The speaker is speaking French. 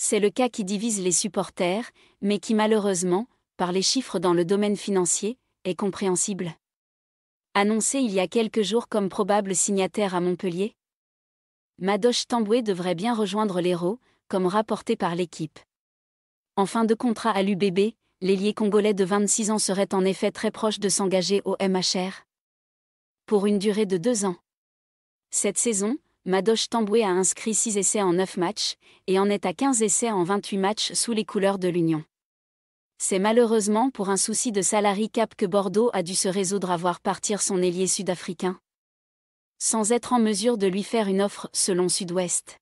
C'est le cas qui divise les supporters, mais qui malheureusement, par les chiffres dans le domaine financier, est compréhensible. Annoncé il y a quelques jours comme probable signataire à Montpellier, Madoche Tamboué devrait bien rejoindre l'Hérault, comme rapporté par l'équipe. En fin de contrat à l'UBB, l'ailier congolais de 26 ans serait en effet très proche de s'engager au MHR. Pour une durée de deux ans. Cette saison, Madoche Tamboué a inscrit 6 essais en 9 matchs, et en est à 15 essais en 28 matchs sous les couleurs de l'Union. C'est malheureusement pour un souci de salarié cap que Bordeaux a dû se résoudre à voir partir son ailier sud-africain. Sans être en mesure de lui faire une offre selon Sud-Ouest.